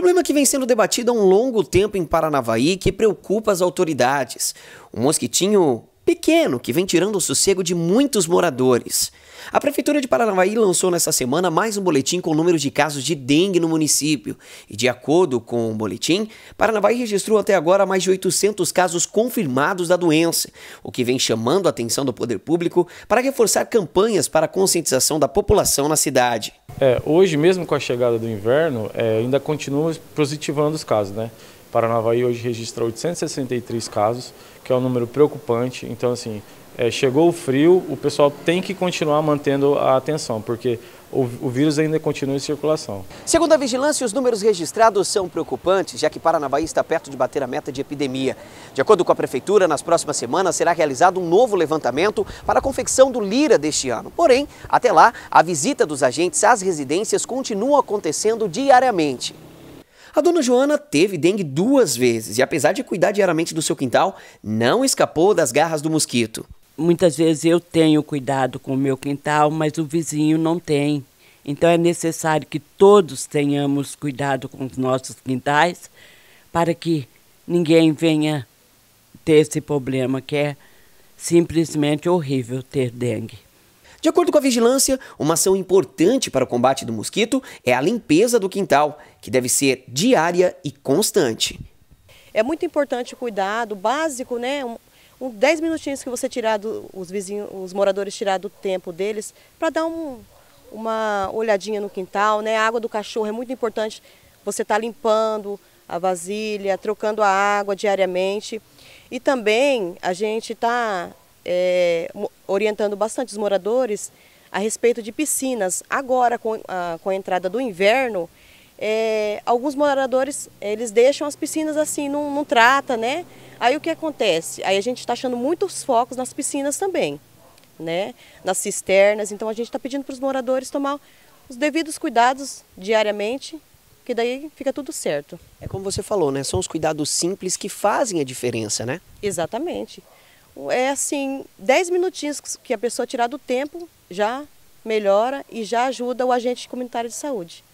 problema que vem sendo debatido há um longo tempo em Paranavaí que preocupa as autoridades. Um mosquitinho pequeno que vem tirando o sossego de muitos moradores. A Prefeitura de Paranavaí lançou nessa semana mais um boletim com o número de casos de dengue no município. E de acordo com o boletim, Paranavaí registrou até agora mais de 800 casos confirmados da doença, o que vem chamando a atenção do poder público para reforçar campanhas para a conscientização da população na cidade. É, hoje, mesmo com a chegada do inverno, é, ainda continua positivando os casos. Né? Paranavaí hoje registra 863 casos, que é um número preocupante. Então, assim, é, chegou o frio, o pessoal tem que continuar mantendo a atenção, porque o, o, vírus ainda continua em circulação. Segundo a vigilância, os números registrados são preocupantes, já que Paranavaí está perto de bater a meta de epidemia. De acordo com a Prefeitura, nas próximas semanas será realizado um novo levantamento para a confecção do Lira deste ano. Porém, até lá, a visita dos agentes às residências continua acontecendo diariamente. A dona Joana teve dengue duas vezes e, apesar de cuidar diariamente do seu quintal, não escapou das garras do mosquito muitas vezes eu tenho cuidado com o meu quintal, mas o vizinho não tem. Então é necessário que todos tenhamos cuidado com os nossos quintais para que ninguém venha ter esse problema que é simplesmente horrível ter dengue. De acordo com a vigilância, uma ação importante para o combate do mosquito é a limpeza do quintal, que deve ser diária e constante. É muito importante o cuidado básico, né? um 10 minutinhos que você tirar do, os vizinhos, os moradores tirar do tempo deles para dar um, uma olhadinha no quintal, né? A água do cachorro é muito importante. Você está limpando a vasilha, trocando a água diariamente. E também a gente está é, orientando bastante os moradores a respeito de piscinas. Agora, com a, com a entrada do inverno, é, alguns moradores eles deixam as piscinas assim, não, não trata, né? Aí o que acontece? Aí a gente está achando muitos focos nas piscinas também, né? nas cisternas. Então a gente está pedindo para os moradores tomar os devidos cuidados diariamente que daí fica tudo certo. É como você falou, né? São os cuidados simples que fazem a diferença, né? Exatamente. É assim, 10 minutinhos que a pessoa tirar do tempo já melhora e já ajuda o agente comunitário de saúde.